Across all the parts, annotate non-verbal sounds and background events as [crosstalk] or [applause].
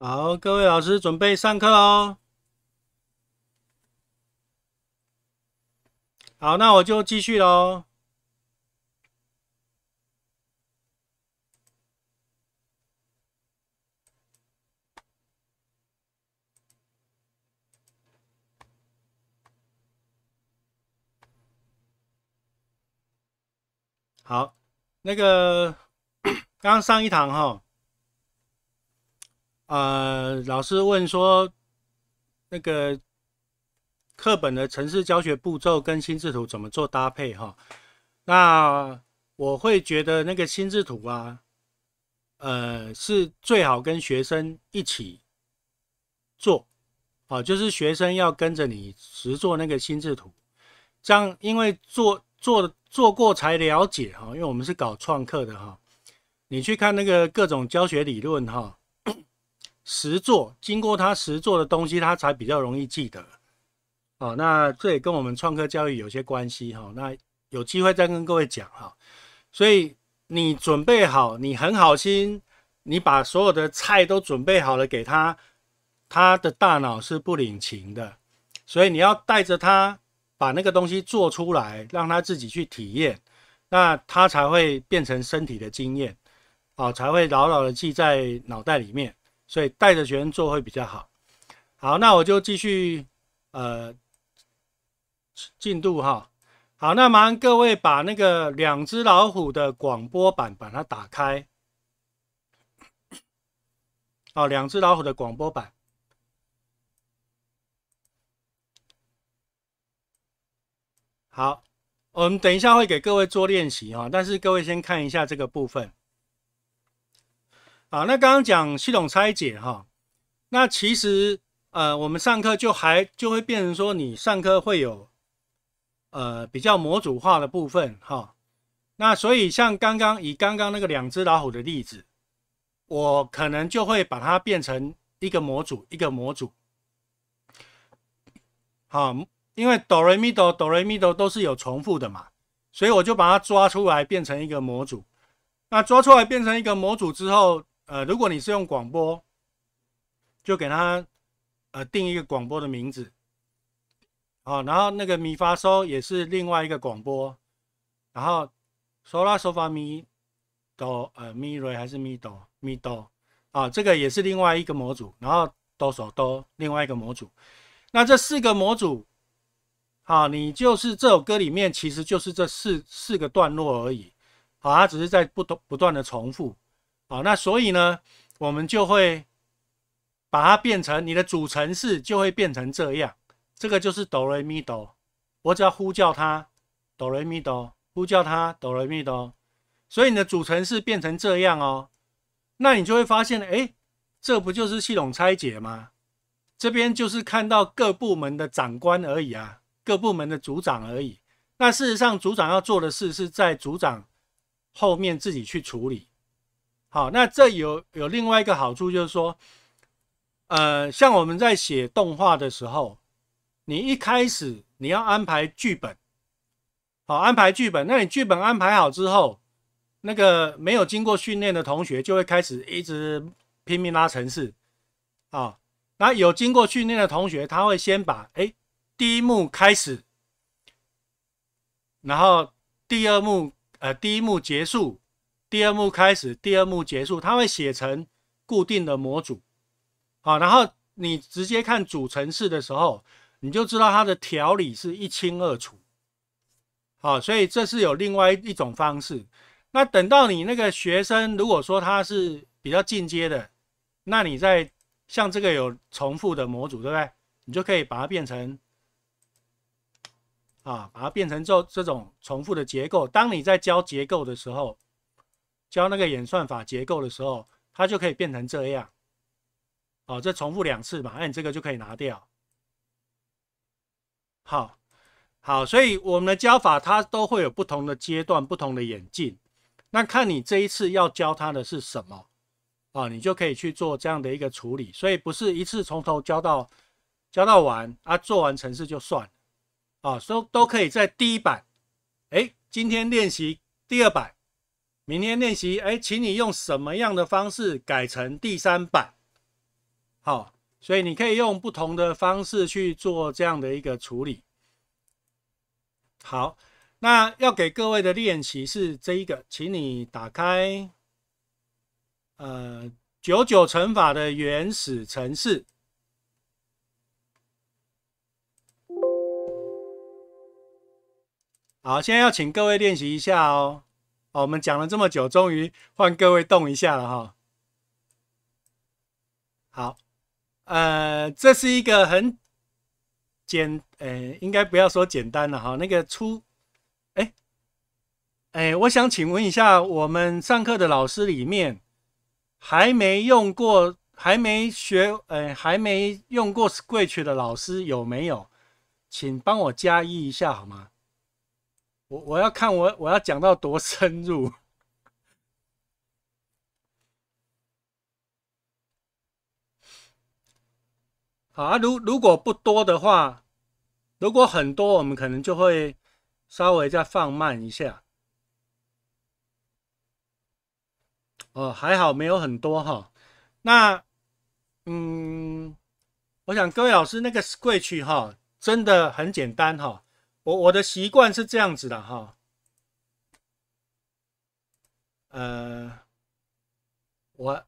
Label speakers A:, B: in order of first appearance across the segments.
A: 好，各位老师准备上课哦。好，那我就继续喽。好，那个 [coughs] 刚上一堂哈。呃，老师问说，那个课本的城市教学步骤跟心智图怎么做搭配？哈，那我会觉得那个心智图啊，呃，是最好跟学生一起做，好，就是学生要跟着你实做那个心智图，这样因为做做做过才了解哈，因为我们是搞创客的哈，你去看那个各种教学理论哈。实做，经过他实做的东西，他才比较容易记得。哦，那这也跟我们创客教育有些关系哈。那有机会再跟各位讲哈。所以你准备好，你很好心，你把所有的菜都准备好了给他，他的大脑是不领情的。所以你要带着他把那个东西做出来，让他自己去体验，那他才会变成身体的经验，啊，才会牢牢的记在脑袋里面。所以带着学生做会比较好。好，那我就继续呃进度哈。好，那麻烦各位把那个两只老虎的广播版把它打开。哦，两只老虎的广播版。好，我们等一下会给各位做练习啊，但是各位先看一下这个部分。好，那刚刚讲系统拆解哈，那其实呃，我们上课就还就会变成说，你上课会有呃比较模组化的部分哈。那所以像刚刚以刚刚那个两只老虎的例子，我可能就会把它变成一个模组，一个模组。好，因为哆瑞咪哆哆瑞咪哆都是有重复的嘛，所以我就把它抓出来变成一个模组。那抓出来变成一个模组之后，呃，如果你是用广播，就给他呃定一个广播的名字，哦，然后那个咪发嗦也是另外一个广播，然后嗦啦嗦发咪哆呃咪瑞还是咪哆咪哆啊，这个也是另外一个模组，然后哆嗦哆另外一个模组，那这四个模组，好，你就是这首歌里面其实就是这四四个段落而已，好，它只是在不同不断的重复。好，那所以呢，我们就会把它变成你的主程式，就会变成这样。这个就是哆来咪哆，我只要呼叫它，哆来咪哆，呼叫它，哆来咪哆。所以你的主程式变成这样哦，那你就会发现，哎，这不就是系统拆解吗？这边就是看到各部门的长官而已啊，各部门的组长而已。那事实上，组长要做的事是在组长后面自己去处理。好，那这有有另外一个好处，就是说，呃，像我们在写动画的时候，你一开始你要安排剧本，好，安排剧本。那你剧本安排好之后，那个没有经过训练的同学就会开始一直拼命拉城市，啊，那有经过训练的同学，他会先把哎第一幕开始，然后第二幕，呃，第一幕结束。第二幕开始，第二幕结束，它会写成固定的模组，好，然后你直接看主程式的时候，你就知道它的条理是一清二楚，好，所以这是有另外一种方式。那等到你那个学生如果说他是比较进阶的，那你在像这个有重复的模组，对不对？你就可以把它变成，啊，把它变成这这种重复的结构。当你在教结构的时候。教那个演算法结构的时候，它就可以变成这样。好，再重复两次嘛，那你这个就可以拿掉。好，好，所以我们的教法它都会有不同的阶段、不同的演进。那看你这一次要教它的是什么啊，你就可以去做这样的一个处理。所以不是一次从头教到教到完啊，做完程式就算啊，都都可以在第一版。哎，今天练习第二版。明天练习，哎，请你用什么样的方式改成第三版？好，所以你可以用不同的方式去做这样的一个处理。好，那要给各位的练习是这一个，请你打开呃九九乘法的原始乘式。好，现在要请各位练习一下哦。好，我们讲了这么久，终于换各位动一下了哈。好，呃，这是一个很简，呃，应该不要说简单了哈。那个出，哎，哎，我想请问一下，我们上课的老师里面还没用过、还没学、呃，还没用过 switch 的老师有没有？请帮我加一一下好吗？我我要看我我要讲到多深入，[laughs] 好啊，如如果不多的话，如果很多，我们可能就会稍微再放慢一下。哦，还好没有很多哈，那嗯，我想各位老师那个跪 h 哈，真的很简单哈。我我的习惯是这样子的哈，呃，我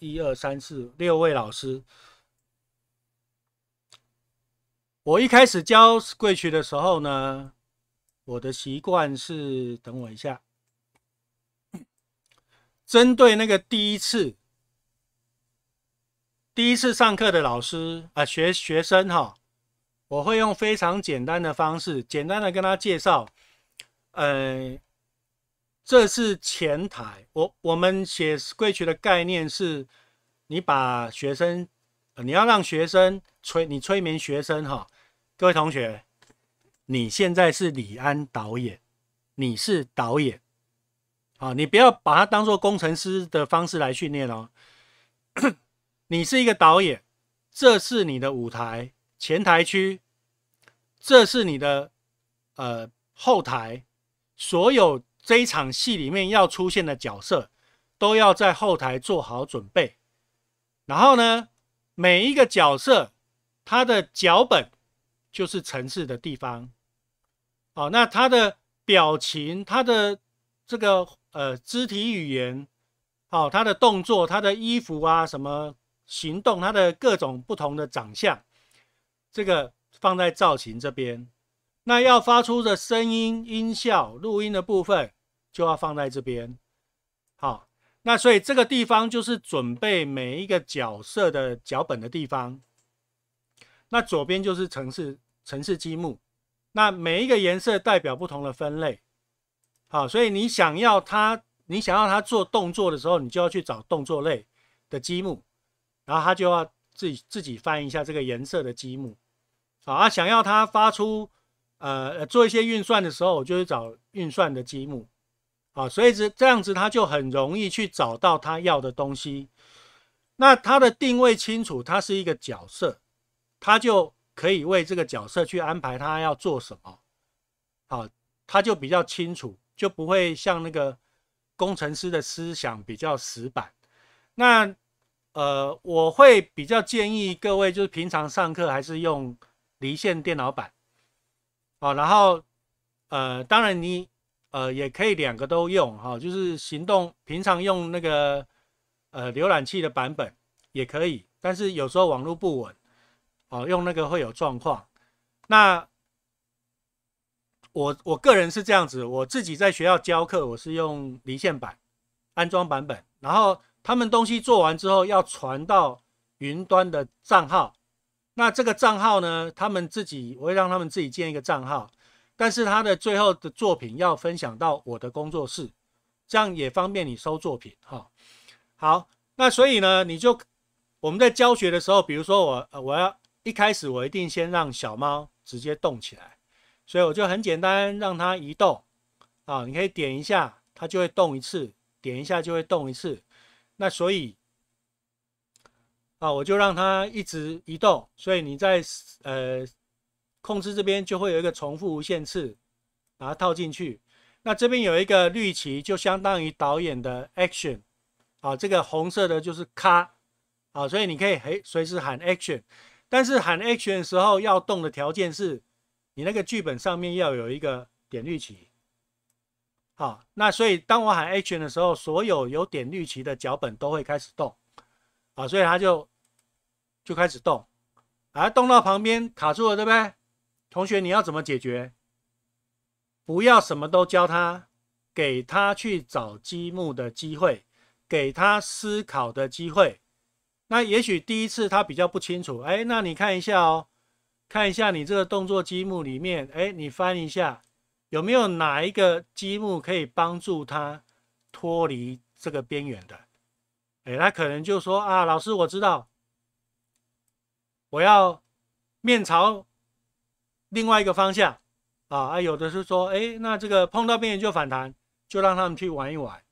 A: 一二三四六位老师，我一开始教贵曲的时候呢，我的习惯是等我一下，针对那个第一次第一次上课的老师啊学学生哈。我会用非常简单的方式，简单的跟他介绍。呃，这是前台。我我们写规矩的概念是，你把学生，你要让学生催你催眠学生哈。各位同学，你现在是李安导演，你是导演。好，你不要把它当做工程师的方式来训练哦。[coughs] 你是一个导演，这是你的舞台。前台区，这是你的呃后台，所有这场戏里面要出现的角色，都要在后台做好准备。然后呢，每一个角色他的脚本就是城市的地方。好，那他的表情，他的这个呃肢体语言，好，他的动作，他的衣服啊，什么行动，他的各种不同的长相。这个放在造型这边，那要发出的声音、音效、录音的部分就要放在这边。好，那所以这个地方就是准备每一个角色的脚本的地方。那左边就是城市城市积木，那每一个颜色代表不同的分类。好，所以你想要它，你想要它做动作的时候，你就要去找动作类的积木，然后它就要自己自己翻一下这个颜色的积木。好，想要他发出，呃，做一些运算的时候，我就去找运算的积木，好，所以这这样子，他就很容易去找到他要的东西。那他的定位清楚，他是一个角色，他就可以为这个角色去安排他要做什么。好，他就比较清楚，就不会像那个工程师的思想比较死板。那呃，我会比较建议各位，就是平常上课还是用。离线电脑版，哦，然后呃，当然你呃也可以两个都用，哈，就是行动平常用那个呃浏览器的版本也可以，但是有时候网络不稳，哦，用那个会有状况。那我我个人是这样子，我自己在学校教课，我是用离线版安装版本，然后他们东西做完之后要传到云端的账号。那这个账号呢？他们自己我会让他们自己建一个账号，但是他的最后的作品要分享到我的工作室，这样也方便你收作品哈。好，那所以呢，你就我们在教学的时候，比如说我我要一开始我一定先让小猫直接动起来，所以我就很简单让它移动啊，你可以点一下，它就会动一次，点一下就会动一次。那所以。啊，我就让它一直移动，所以你在呃控制这边就会有一个重复无限次，把它套进去。那这边有一个绿旗，就相当于导演的 action 啊，这个红色的就是卡啊，所以你可以嘿随时喊 action，但是喊 action 的时候要动的条件是，你那个剧本上面要有一个点绿旗，好，那所以当我喊 action 的时候，所有有点绿旗的脚本都会开始动。啊，所以他就就开始动，啊，动到旁边卡住了，对不对？同学，你要怎么解决？不要什么都教他，给他去找积木的机会，给他思考的机会。那也许第一次他比较不清楚，哎，那你看一下哦，看一下你这个动作积木里面，哎，你翻一下，有没有哪一个积木可以帮助他脱离这个边缘的？哎，他可能就说啊，老师，我知道，我要面朝另外一个方向啊啊！有的是说，哎，那这个碰到边缘就反弹，就让他们去玩一玩，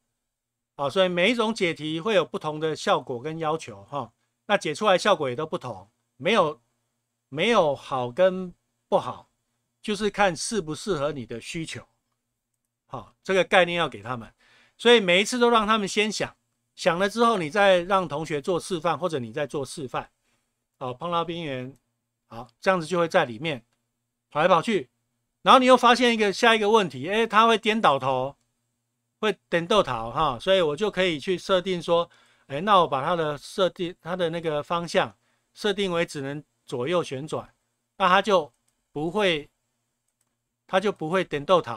A: 好，所以每一种解题会有不同的效果跟要求哈，那解出来效果也都不同，没有没有好跟不好，就是看适不适合你的需求，好，这个概念要给他们，所以每一次都让他们先想。想了之后，你再让同学做示范，或者你再做示范，好，碰到边缘，好，这样子就会在里面跑来跑去。然后你又发现一个下一个问题，哎，他会颠倒头，会颠豆头哈，所以我就可以去设定说，哎，那我把它的设定，它的那个方向设定为只能左右旋转，那它就不会，它就不会颠豆头，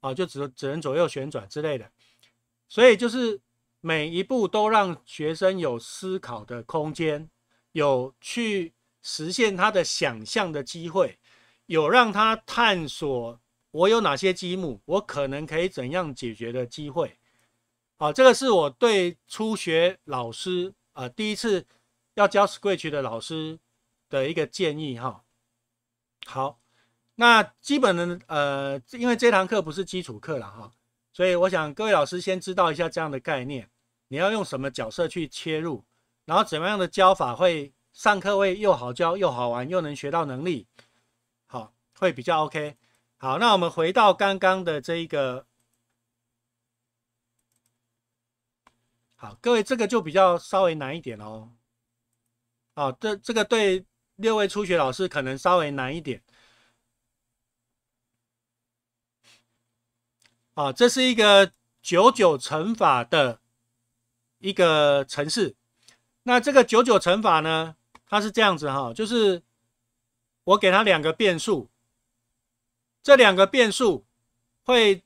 A: 啊，就只只能左右旋转之类的，所以就是。每一步都让学生有思考的空间，有去实现他的想象的机会，有让他探索我有哪些积木，我可能可以怎样解决的机会。好，这个是我对初学老师，呃，第一次要教 Squish 的老师的一个建议哈。好，那基本的，呃，因为这堂课不是基础课了哈。所以我想各位老师先知道一下这样的概念，你要用什么角色去切入，然后怎么样的教法会上课会又好教又好玩又能学到能力，好会比较 OK。好，那我们回到刚刚的这一个，好，各位这个就比较稍微难一点哦，啊，这这个对六位初学老师可能稍微难一点。啊，这是一个九九乘法的一个程式。那这个九九乘法呢，它是这样子哈，就是我给它两个变数，这两个变数会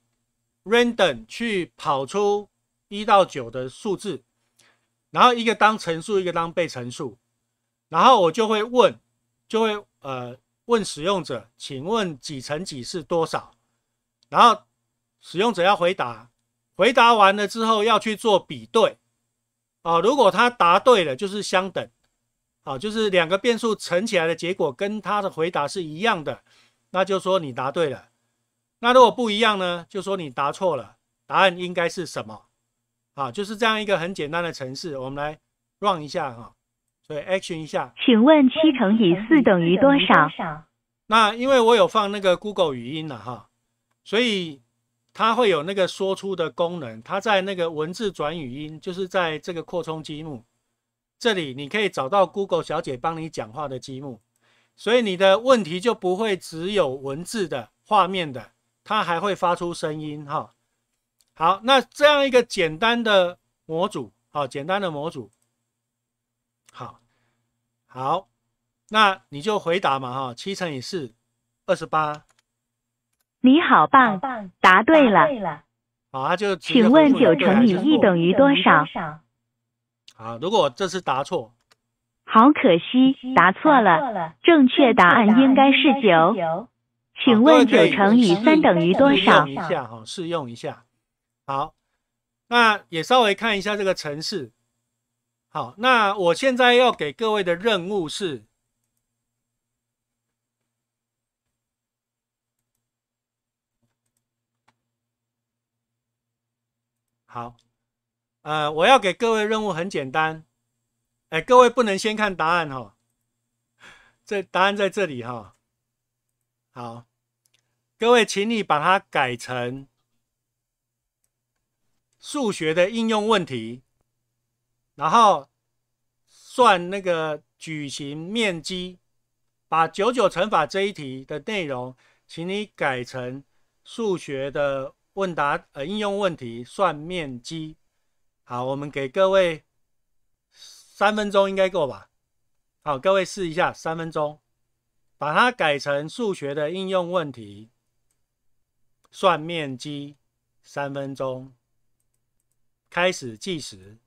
A: random 去跑出一到九的数字，然后一个当乘数，一个当被乘数，然后我就会问，就会呃问使用者，请问几乘几是多少，然后。使用者要回答，回答完了之后要去做比对，啊，如果他答对了，就是相等，啊，就是两个变数乘起来的结果跟他的回答是一样的，那就说你答对了。那如果不一样呢，就说你答错了。答案应该是什么？啊，就是这样一个很简单的程式，我们来 run 一下哈，所以 action 一下。
B: 请问七乘以四等于多少？
A: 那因为我有放那个 Google 语音了哈，所以它会有那个说出的功能，它在那个文字转语音，就是在这个扩充积木这里，你可以找到 Google 小姐帮你讲话的积木，所以你的问题就不会只有文字的、画面的，它还会发出声音哈。好，那这样一个简单的模组，啊，简单的模组，好好，那你就回答嘛哈，七乘以四二十八。
B: 你好棒，答对了。
A: 啊，就请问九乘以一等于多少？啊，如果这次答错，
B: 好可惜，答错了。正确答案应该是九。
A: 请问九乘以三等于多少？好，试用一下，哈，试用一下。好，那也稍微看一下这个程式。好，那我现在要给各位的任务是。好，呃，我要给各位任务很简单，哎，各位不能先看答案哈，这答案在这里哈。好，各位，请你把它改成数学的应用问题，然后算那个矩形面积，把九九乘法这一题的内容，请你改成数学的。问答呃，应用问题算面积，好，我们给各位三分钟应该够吧？好，各位试一下三分钟，把它改成数学的应用问题，算面积，三分钟，开始计时。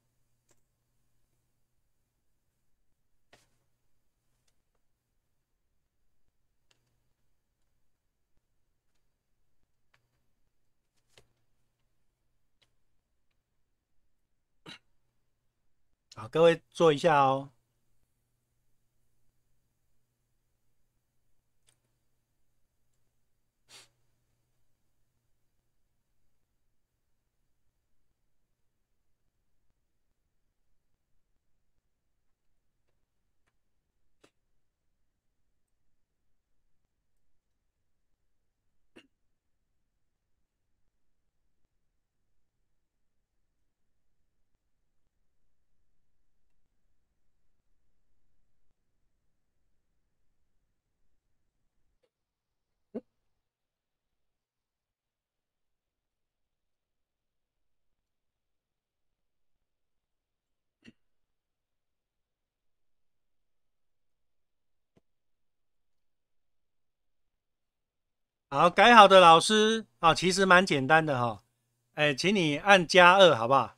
A: 好，各位坐一下哦。好，改好的老师啊，其实蛮简单的哈，哎，请你按加二好不好？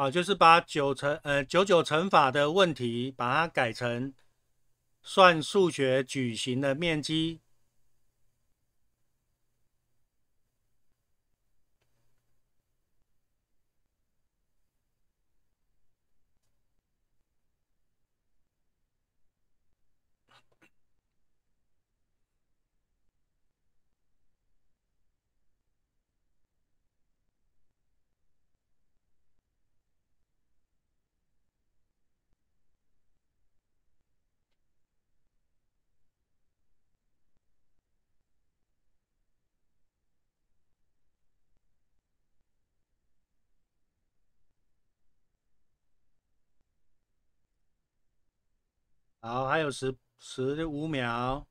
A: 好，就是把九乘呃九九乘法的问题，把它改成算数学矩形的面积。好，还有十十五秒。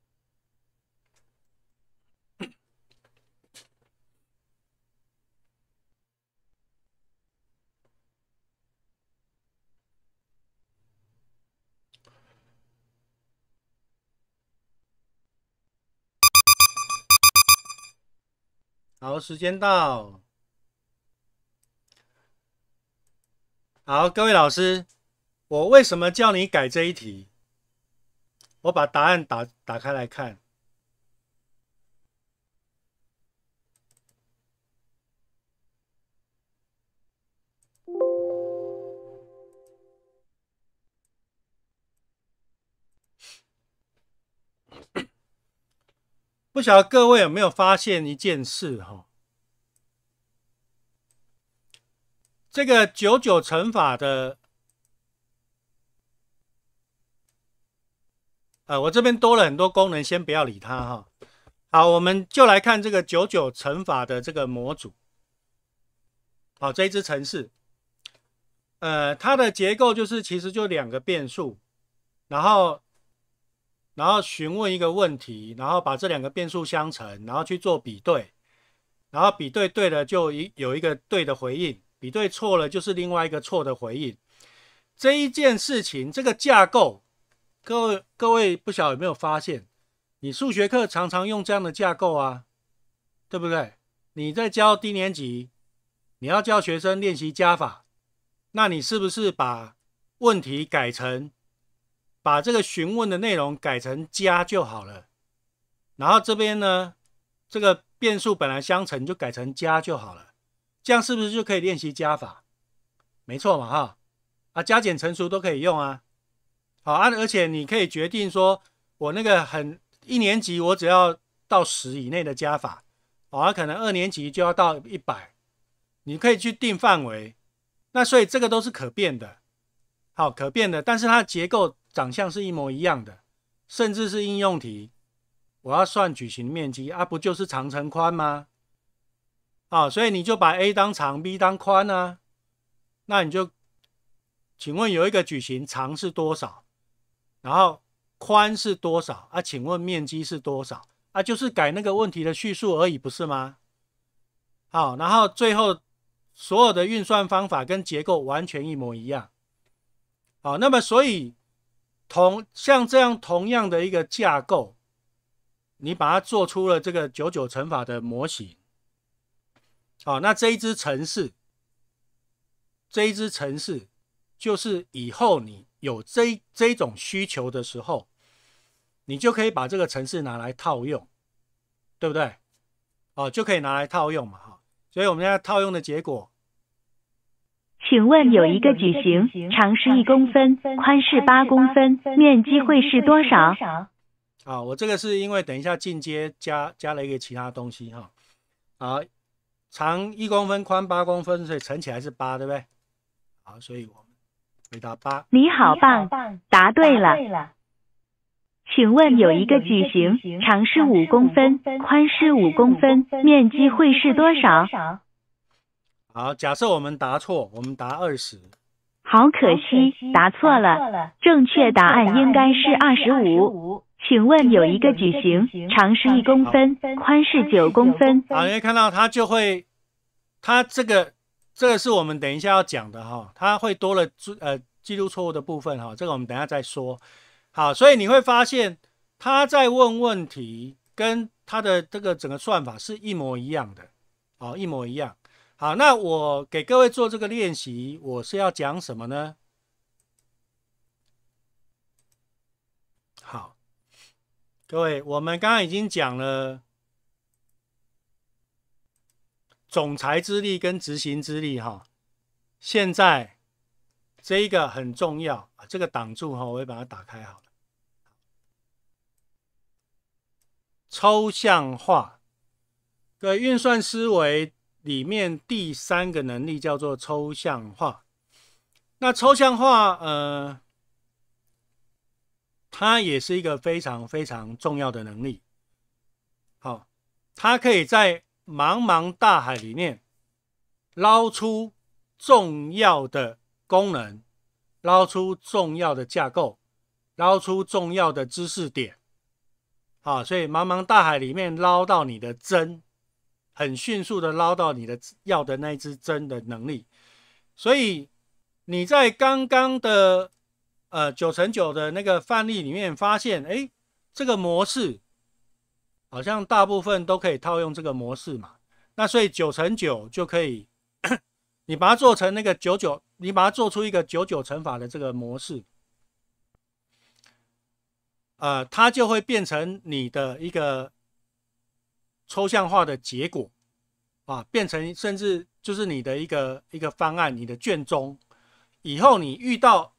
A: 好，时间到。好，各位老师，我为什么叫你改这一题？我把答案打打开来看，[coughs] 不晓得各位有没有发现一件事哈，这个九九乘法的。呃，我这边多了很多功能，先不要理它哈。好，我们就来看这个九九乘法的这个模组。好，这一只程式，呃，它的结构就是其实就两个变数，然后，然后询问一个问题，然后把这两个变数相乘，然后去做比对，然后比对对了就一有一个对的回应，比对错了就是另外一个错的回应。这一件事情，这个架构。各位，各位不晓有没有发现，你数学课常常用这样的架构啊，对不对？你在教低年级，你要教学生练习加法，那你是不是把问题改成，把这个询问的内容改成加就好了？然后这边呢，这个变数本来相乘就改成加就好了，这样是不是就可以练习加法？没错嘛，哈，啊，加减乘除都可以用啊。好，啊，而且你可以决定说，我那个很一年级，我只要到十以内的加法，啊，可能二年级就要到一百，你可以去定范围。那所以这个都是可变的，好，可变的，但是它的结构长相是一模一样的，甚至是应用题，我要算矩形面积，啊，不就是长乘宽吗？好，所以你就把 a 当长，b 当宽啊，那你就，请问有一个矩形，长是多少？然后宽是多少啊？请问面积是多少啊？就是改那个问题的叙述而已，不是吗？好，然后最后所有的运算方法跟结构完全一模一样。好，那么所以同像这样同样的一个架构，你把它做出了这个九九乘法的模型。好，那这一只程式，这一只程式就是以后你。有这这种需求的时候，你就可以把这个程式拿来套用，对不对？哦，就可以拿来套用嘛哈。所以我们现在套用的结果，
B: 请问有一个矩形，长是一公分，宽是八公分，面积会是多少？
A: 啊，我这个是因为等一下进阶加加了一个其他东西哈。啊，长一公分，宽八公分，所以乘起来是八，对不对？好，所以我。回答八，你好棒，答对了。
B: 请问有一个矩形，长是五公分，宽是五公分，面积会是多少？
A: 好，假设我们答错，我们答二十。
B: 好可惜，答错了。正确答案应该是二十五。请问有一个矩形，长是一公分，宽是九公分。
A: 好，你看到它就会，它这个。这个是我们等一下要讲的哈，它会多了记呃记录错误的部分哈，这个我们等下再说。好，所以你会发现他在问问题跟他的这个整个算法是一模一样的，哦，一模一样。好，那我给各位做这个练习，我是要讲什么呢？好，各位，我们刚刚已经讲了。总裁之力跟执行之力，哈，现在这一个很重要啊，这个挡住哈，我也把它打开好了。抽象化的运算思维里面第三个能力叫做抽象化，那抽象化，呃，它也是一个非常非常重要的能力。好，它可以在茫茫大海里面捞出重要的功能，捞出重要的架构，捞出重要的知识点，啊！所以茫茫大海里面捞到你的针，很迅速的捞到你的要的那支针的能力。所以你在刚刚的呃九乘九的那个范例里面发现，哎，这个模式。好像大部分都可以套用这个模式嘛，那所以九乘九就可以，[coughs] 你把它做成那个九九，你把它做出一个九九乘法的这个模式，呃，它就会变成你的一个抽象化的结果啊，变成甚至就是你的一个一个方案，你的卷宗，以后你遇到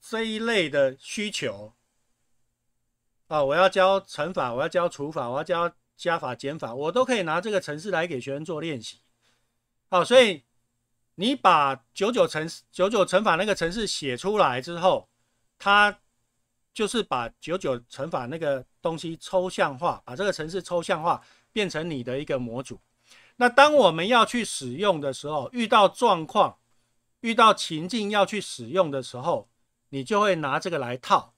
A: 这一类的需求。啊！我要教乘法，我要教除法，我要教加法、减法，我都可以拿这个程式来给学生做练习。好，所以你把九九乘九九乘法那个程式写出来之后，它就是把九九乘法那个东西抽象化，把这个程式抽象化变成你的一个模组。那当我们要去使用的时候，遇到状况、遇到情境要去使用的时候，你就会拿这个来套。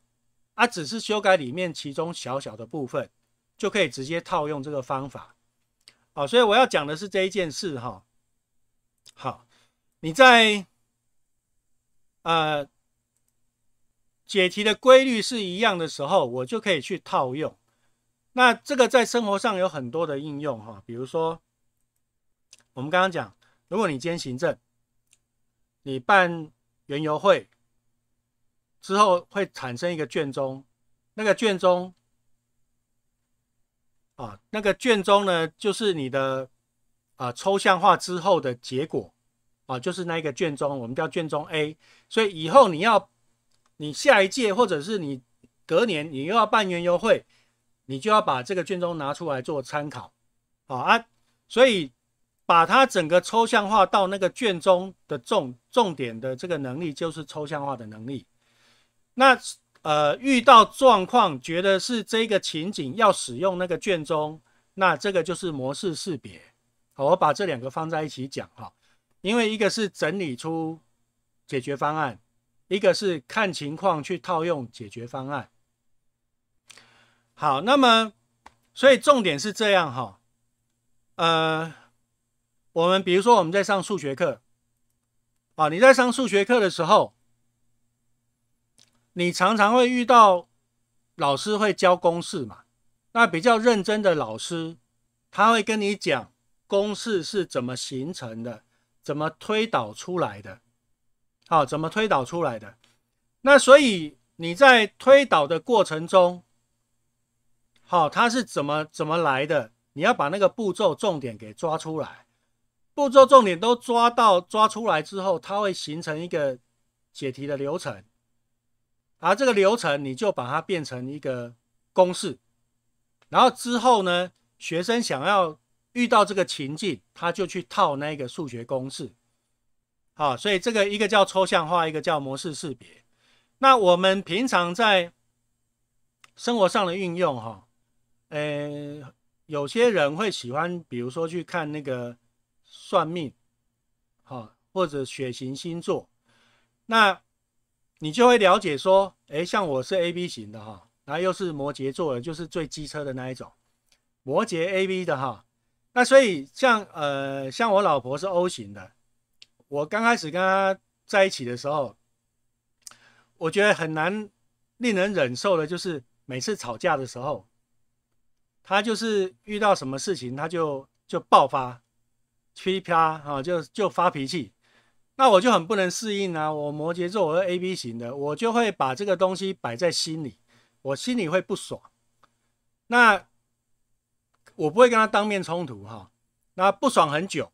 A: 它只是修改里面其中小小的部分，就可以直接套用这个方法，好，所以我要讲的是这一件事哈。好，你在呃解题的规律是一样的时候，我就可以去套用。那这个在生活上有很多的应用哈，比如说我们刚刚讲，如果你兼行政，你办园游会。之后会产生一个卷宗，那个卷宗啊，那个卷宗呢，就是你的啊抽象化之后的结果啊，就是那个卷宗，我们叫卷宗 A。所以以后你要你下一届或者是你隔年你又要办园游会，你就要把这个卷宗拿出来做参考啊啊！所以把它整个抽象化到那个卷宗的重重点的这个能力，就是抽象化的能力。那呃，遇到状况，觉得是这个情景要使用那个卷宗，那这个就是模式识别。好，我把这两个放在一起讲哈，因为一个是整理出解决方案，一个是看情况去套用解决方案。好，那么所以重点是这样哈。呃，我们比如说我们在上数学课，啊，你在上数学课的时候。你常常会遇到老师会教公式嘛？那比较认真的老师，他会跟你讲公式是怎么形成的，怎么推导出来的。好，怎么推导出来的？那所以你在推导的过程中，好，它是怎么怎么来的？你要把那个步骤重点给抓出来，步骤重点都抓到抓出来之后，它会形成一个解题的流程。而这个流程，你就把它变成一个公式，然后之后呢，学生想要遇到这个情境，他就去套那个数学公式。好，所以这个一个叫抽象化，一个叫模式识别。那我们平常在生活上的运用，哈，呃，有些人会喜欢，比如说去看那个算命，好，或者血型星座，那。你就会了解说，哎，像我是 A B 型的哈，然后又是摩羯座的，就是最机车的那一种，摩羯 A B 的哈。那所以像呃，像我老婆是 O 型的，我刚开始跟她在一起的时候，我觉得很难令人忍受的，就是每次吵架的时候，她就是遇到什么事情，她就就爆发，噼啪哈，就就发脾气。那我就很不能适应啊！我摩羯座，我是 A B 型的，我就会把这个东西摆在心里，我心里会不爽。那我不会跟他当面冲突哈，那不爽很久，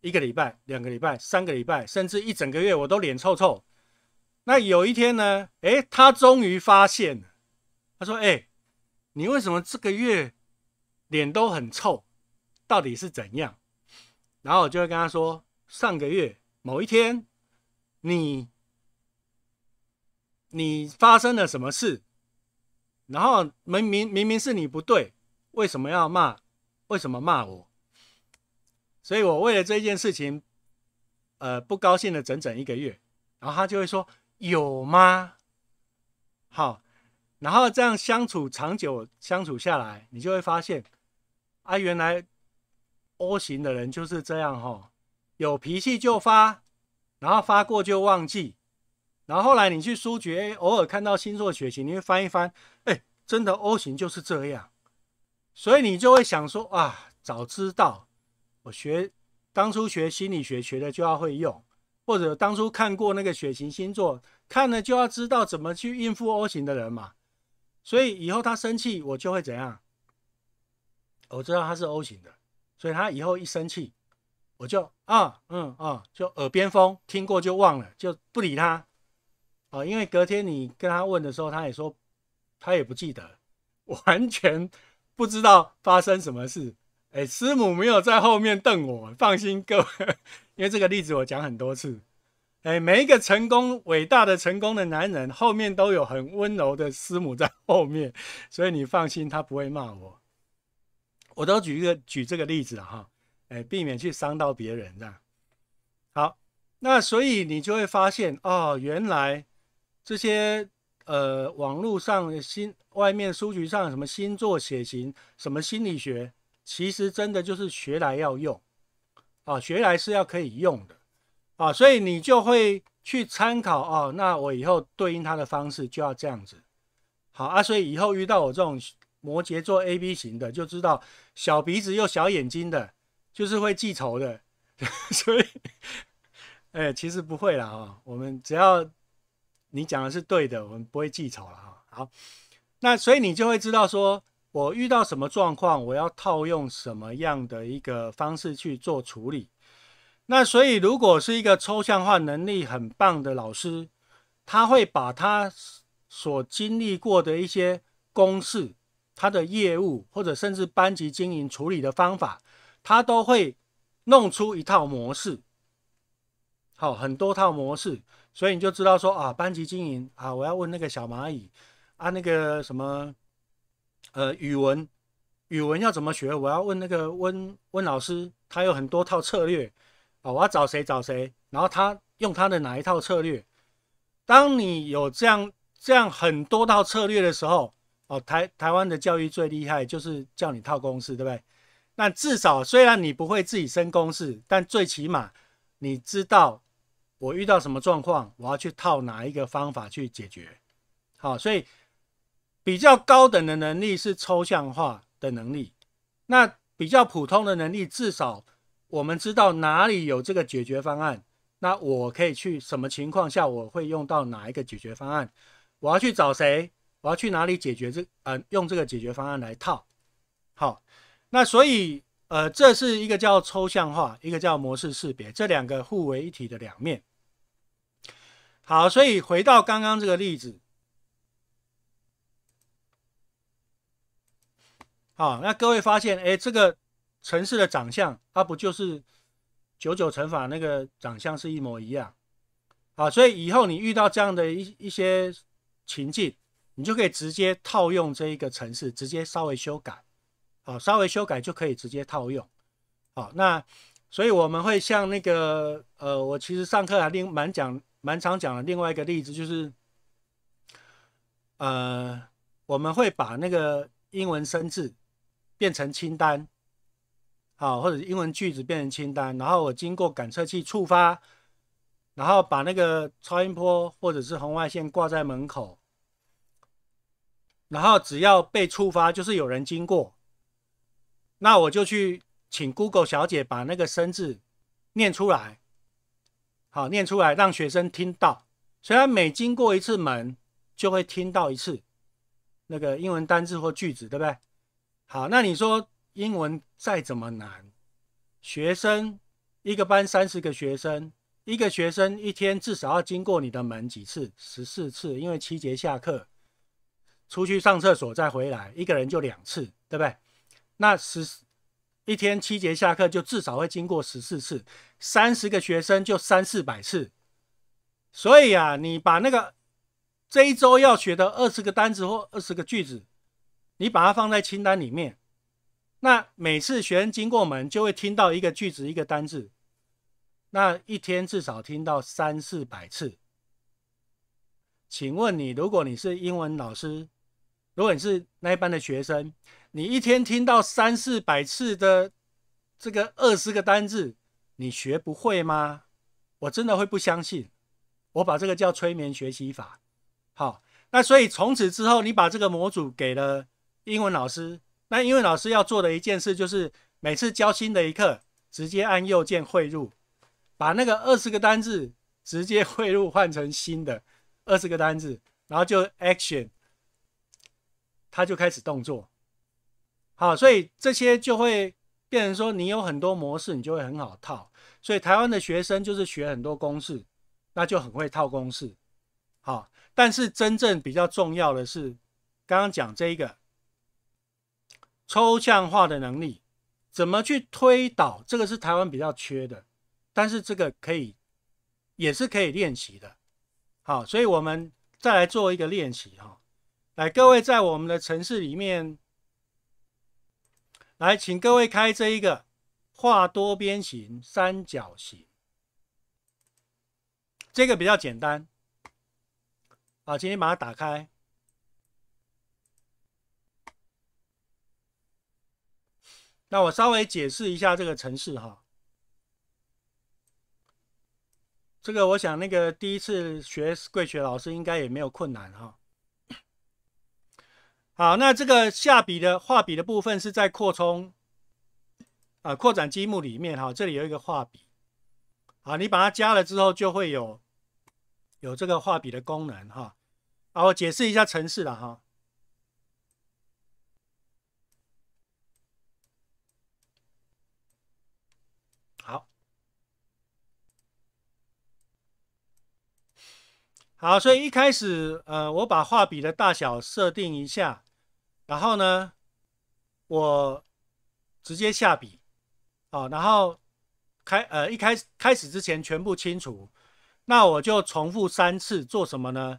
A: 一个礼拜、两个礼拜、三个礼拜，甚至一整个月，我都脸臭臭。那有一天呢，哎，他终于发现了，他说：“哎，你为什么这个月脸都很臭？到底是怎样？”然后我就会跟他说：“上个月。”某一天，你你发生了什么事，然后明明明明是你不对，为什么要骂？为什么骂我？所以我为了这件事情，呃，不高兴了整整一个月。然后他就会说：“有吗？”好，然后这样相处长久相处下来，你就会发现，啊，原来 O 型的人就是这样哈。有脾气就发，然后发过就忘记，然后后来你去书局偶尔看到星座血型，你会翻一翻，哎，真的 O 型就是这样，所以你就会想说啊，早知道我学当初学心理学学的就要会用，或者当初看过那个血型星座，看了就要知道怎么去应付 O 型的人嘛，所以以后他生气我就会怎样，我知道他是 O 型的，所以他以后一生气。我就啊嗯啊，就耳边风，听过就忘了，就不理他啊。因为隔天你跟他问的时候，他也说他也不记得，完全不知道发生什么事。哎，师母没有在后面瞪我，放心各位，因为这个例子我讲很多次。哎，每一个成功伟大的成功的男人后面都有很温柔的师母在后面，所以你放心，他不会骂我。我都举一个举这个例子了哈。哎，避免去伤到别人这样。好，那所以你就会发现哦，原来这些呃，网络上新、外面书局上什么星座、血型、什么心理学，其实真的就是学来要用啊，学来是要可以用的啊，所以你就会去参考啊。那我以后对应他的方式就要这样子。好啊，所以以后遇到我这种摩羯座 A B 型的，就知道小鼻子又小眼睛的。就是会记仇的，[laughs] 所以，哎，其实不会啦哈。我们只要你讲的是对的，我们不会记仇了哈。好，那所以你就会知道，说我遇到什么状况，我要套用什么样的一个方式去做处理。那所以，如果是一个抽象化能力很棒的老师，他会把他所经历过的一些公式、他的业务或者甚至班级经营处理的方法。他都会弄出一套模式，好很多套模式，所以你就知道说啊，班级经营啊，我要问那个小蚂蚁啊，那个什么，呃，语文，语文要怎么学？我要问那个温温老师，他有很多套策略啊，我要找谁找谁，然后他用他的哪一套策略？当你有这样这样很多套策略的时候，哦，台台湾的教育最厉害就是叫你套公式，对不对？那至少，虽然你不会自己生公式，但最起码你知道我遇到什么状况，我要去套哪一个方法去解决。好，所以比较高等的能力是抽象化的能力。那比较普通的能力，至少我们知道哪里有这个解决方案，那我可以去什么情况下我会用到哪一个解决方案？我要去找谁？我要去哪里解决这？嗯，用这个解决方案来套。好。那所以，呃，这是一个叫抽象化，一个叫模式识别，这两个互为一体的两面。好，所以回到刚刚这个例子，好，那各位发现，哎，这个城市的长相，它不就是九九乘法那个长相是一模一样，啊，所以以后你遇到这样的一一些情境，你就可以直接套用这一个城市，直接稍微修改。好，稍微修改就可以直接套用。好，那所以我们会像那个，呃，我其实上课还另蛮讲蛮常讲的另外一个例子，就是，呃，我们会把那个英文生字变成清单，好，或者英文句子变成清单，然后我经过感测器触发，然后把那个超音波或者是红外线挂在门口，然后只要被触发，就是有人经过。那我就去请 Google 小姐把那个生字念出来，好，念出来让学生听到。虽然每经过一次门就会听到一次那个英文单字或句子，对不对？好，那你说英文再怎么难，学生一个班三十个学生，一个学生一天至少要经过你的门几次？十四次，因为七节下课出去上厕所再回来，一个人就两次，对不对？那十一天七节下课，就至少会经过十四次。三十个学生就三四百次。所以啊，你把那个这一周要学的二十个单词或二十个句子，你把它放在清单里面。那每次学生经过门，就会听到一个句子一个单字，那一天至少听到三四百次。请问你，如果你是英文老师，如果你是那一班的学生。你一天听到三四百次的这个二十个单字，你学不会吗？我真的会不相信。我把这个叫催眠学习法。好，那所以从此之后，你把这个模组给了英文老师。那英文老师要做的一件事，就是每次教新的一课，直接按右键汇入，把那个二十个单字直接汇入换成新的二十个单字，然后就 action，他就开始动作。好，所以这些就会变成说，你有很多模式，你就会很好套。所以台湾的学生就是学很多公式，那就很会套公式。好，但是真正比较重要的是，刚刚讲这一个抽象化的能力，怎么去推导，这个是台湾比较缺的，但是这个可以，也是可以练习的。好，所以我们再来做一个练习哈，来各位在我们的城市里面。来，请各位开这一个画多边形、三角形，这个比较简单。好，今天把它打开。那我稍微解释一下这个程式哈。这个我想，那个第一次学贵学老师应该也没有困难哈。好，那这个下笔的画笔的部分是在扩充，啊，扩展积木里面哈，这里有一个画笔，好，你把它加了之后就会有，有这个画笔的功能哈，好，我解释一下程式了哈，好，好，所以一开始，呃，我把画笔的大小设定一下。然后呢，我直接下笔啊，然后开呃，一开始开始之前全部清除，那我就重复三次做什么呢？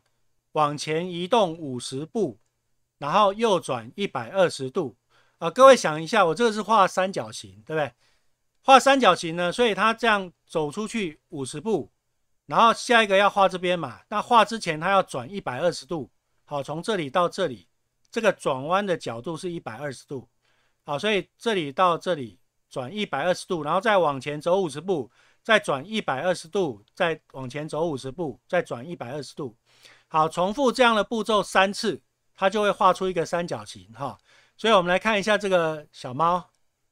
A: 往前移动五十步，然后右转一百二十度啊。各位想一下，我这个是画三角形，对不对？画三角形呢，所以它这样走出去五十步，然后下一个要画这边嘛，那画之前它要转一百二十度，好，从这里到这里。这个转弯的角度是一百二十度，好，所以这里到这里转一百二十度，然后再往前走五十步，再转一百二十度，再往前走五十步，再转一百二十度，好，重复这样的步骤三次，它就会画出一个三角形哈。所以我们来看一下这个小猫，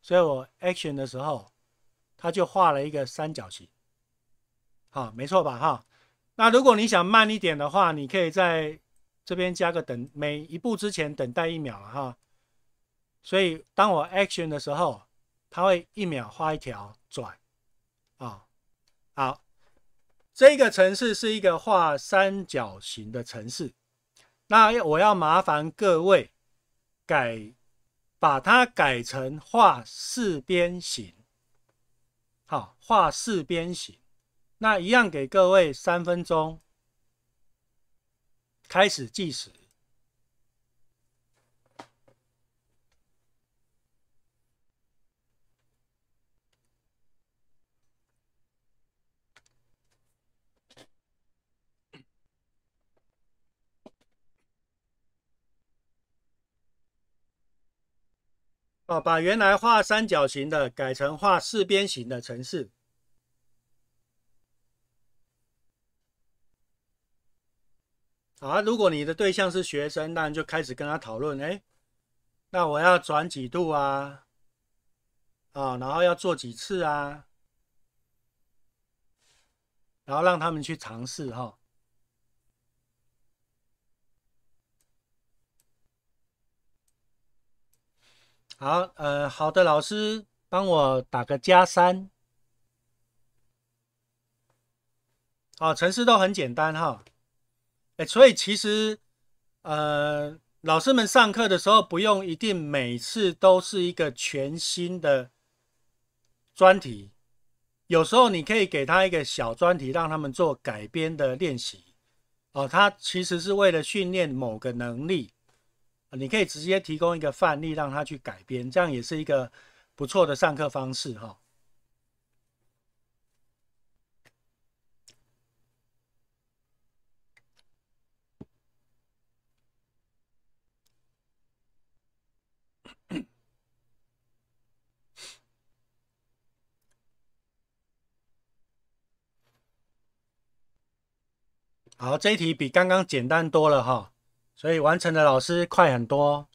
A: 所以我 action 的时候，它就画了一个三角形，好，没错吧哈？那如果你想慢一点的话，你可以在这边加个等，每一步之前等待一秒哈，所以当我 action 的时候，它会一秒画一条转，啊，好，这个程式是一个画三角形的程式，那我要麻烦各位改，把它改成画四边形，好，画四边形，那一样给各位三分钟。开始计时。哦，把原来画三角形的改成画四边形的城市。啊，如果你的对象是学生，那你就开始跟他讨论。哎，那我要转几度啊？啊，然后要做几次啊？然后让他们去尝试哈。好，呃，好的，老师帮我打个加三。好，程式都很简单哈。哎，所以其实，呃，老师们上课的时候不用一定每次都是一个全新的专题，有时候你可以给他一个小专题，让他们做改编的练习，哦，他其实是为了训练某个能力，你可以直接提供一个范例让他去改编，这样也是一个不错的上课方式，哈。好，这一题比刚刚简单多了哈，所以完成的老师快很多。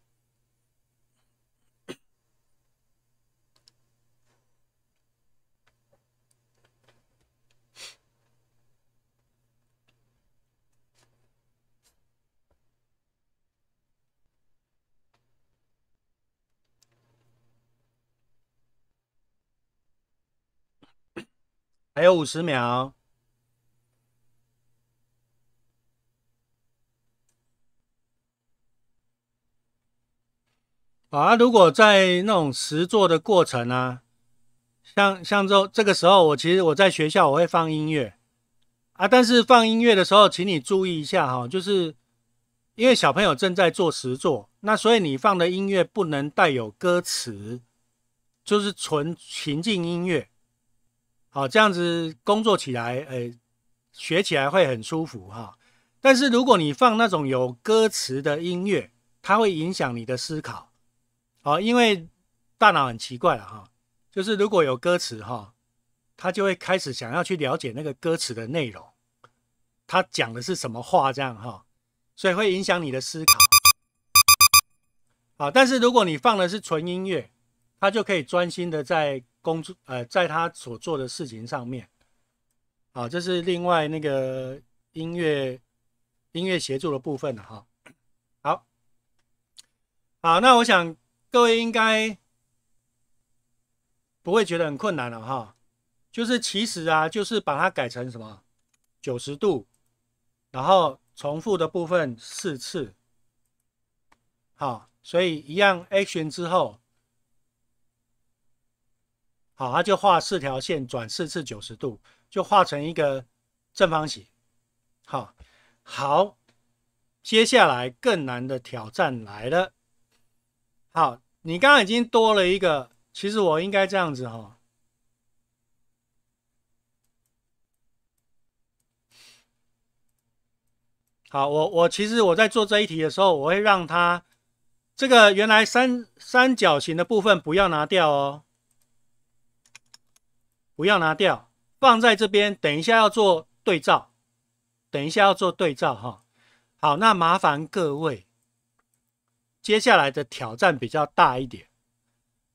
A: 还有五十秒。啊，如果在那种实作的过程呢，像像这这个时候，我其实我在学校我会放音乐啊，但是放音乐的时候，请你注意一下哈，就是因为小朋友正在做实作，那所以你放的音乐不能带有歌词，就是纯情境音乐。好，这样子工作起来，诶，学起来会很舒服哈。但是如果你放那种有歌词的音乐，它会影响你的思考。好，因为大脑很奇怪了哈，就是如果有歌词哈，他就会开始想要去了解那个歌词的内容，他讲的是什么话这样哈，所以会影响你的思考。好，但是如果你放的是纯音乐，他就可以专心的在工作，呃，在他所做的事情上面。好，这是另外那个音乐音乐协助的部分了哈。好，好，那我想。各位应该不会觉得很困难了哈，就是其实啊，就是把它改成什么九十度，然后重复的部分四次，好，所以一样 A n 之后，好，它就画四条线，转四次九十度，就画成一个正方形，好，好，接下来更难的挑战来了。好，你刚刚已经多了一个。其实我应该这样子哈。好，我我其实我在做这一题的时候，我会让他这个原来三三角形的部分不要拿掉哦，不要拿掉，放在这边，等一下要做对照，等一下要做对照哈。好，那麻烦各位。接下来的挑战比较大一点，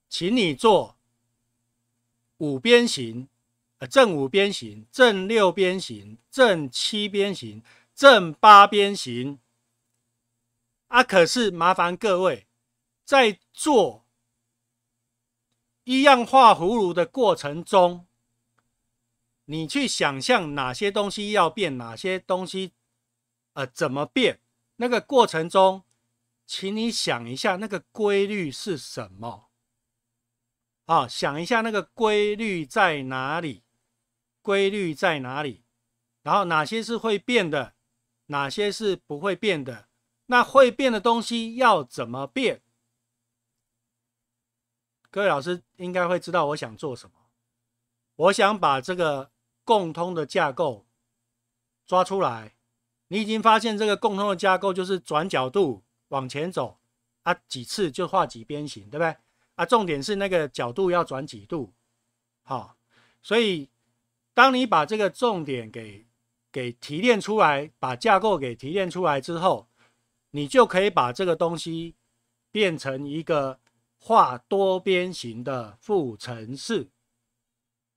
A: 请你做五边形，呃，正五边形、正六边形、正七边形、正八边形啊。可是麻烦各位在做一样画葫芦的过程中，你去想象哪些东西要变，哪些东西呃怎么变，那个过程中。请你想一下那个规律是什么？啊，想一下那个规律在哪里？规律在哪里？然后哪些是会变的，哪些是不会变的？那会变的东西要怎么变？各位老师应该会知道我想做什么。我想把这个共通的架构抓出来。你已经发现这个共通的架构就是转角度。往前走啊，几次就画几边形，对不对？啊，重点是那个角度要转几度，好。所以，当你把这个重点给给提炼出来，把架构给提炼出来之后，你就可以把这个东西变成一个画多边形的复程式。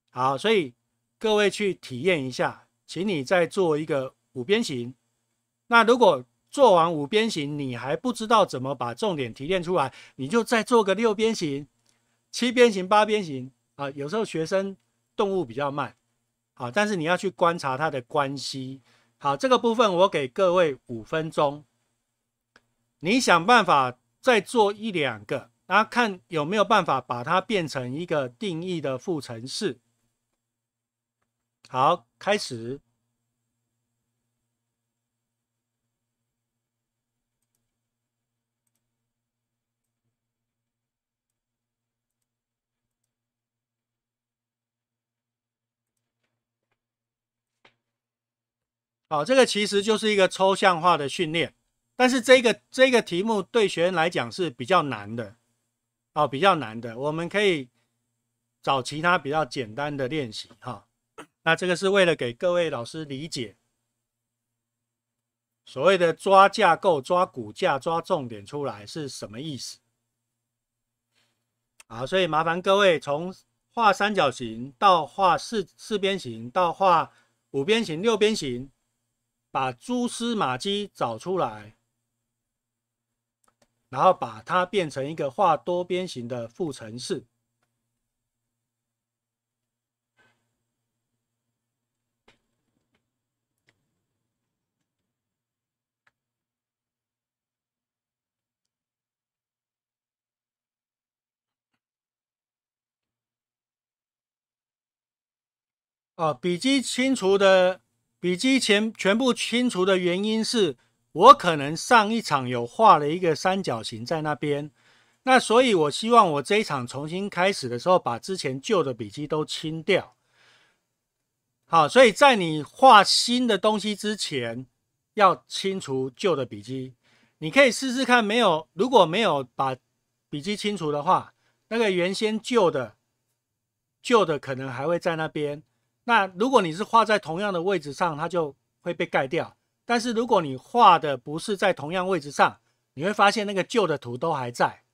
A: 好，所以各位去体验一下，请你再做一个五边形。那如果做完五边形，你还不知道怎么把重点提炼出来，你就再做个六边形、七边形、八边形啊。有时候学生动物比较慢，好，但是你要去观察它的关系。好，这个部分我给各位五分钟，你想办法再做一两个，然后看有没有办法把它变成一个定义的复程式。好，开始。好，这个其实就是一个抽象化的训练，但是这个这个题目对学员来讲是比较难的，哦，比较难的。我们可以找其他比较简单的练习哈。那这个是为了给各位老师理解所谓的抓架构、抓骨架、抓重点出来是什么意思。好，所以麻烦各位从画三角形到画四四边形到画五边形、六边形。把蛛丝马迹找出来，然后把它变成一个画多边形的副程式。哦，笔记清除的。笔记前全部清除的原因是我可能上一场有画了一个三角形在那边，那所以我希望我这一场重新开始的时候把之前旧的笔记都清掉。好，所以在你画新的东西之前要清除旧的笔记。你可以试试看，没有如果没有把笔记清除的话，那个原先旧的旧的可能还会在那边。那如果你是画在同样的位置上，它就会被盖掉。但是如果你画的不是在同样位置上，你会发现那个旧的图都还在。